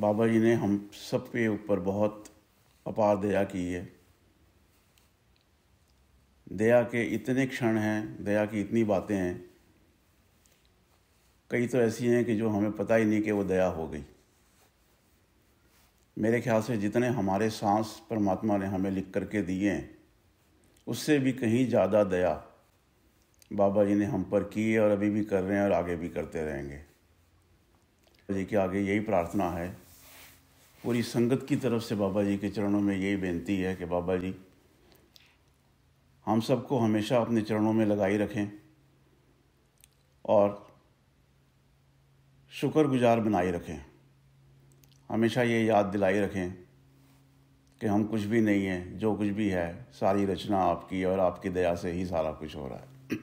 बाबा जी ने हम सब के ऊपर बहुत अपार दया की है दया के इतने क्षण हैं दया की इतनी बातें हैं कई तो ऐसी हैं कि जो हमें पता ही नहीं कि वो दया हो गई मेरे ख्याल से जितने हमारे सांस परमात्मा ने हमें लिख करके दिए हैं उससे भी कहीं ज़्यादा दया बाबा जी ने हम पर की है और अभी भी कर रहे हैं और आगे भी करते रहेंगे जी के आगे यही प्रार्थना है पूरी संगत की तरफ से बाबा जी के चरणों में यही बेनती है कि बाबा जी हम सबको हमेशा अपने चरणों में लगाई रखें और शुक्रगुजार बनाए रखें हमेशा ये याद दिलाई रखें कि हम कुछ भी नहीं हैं जो कुछ भी है सारी रचना आपकी और आपकी दया से ही सारा कुछ हो रहा है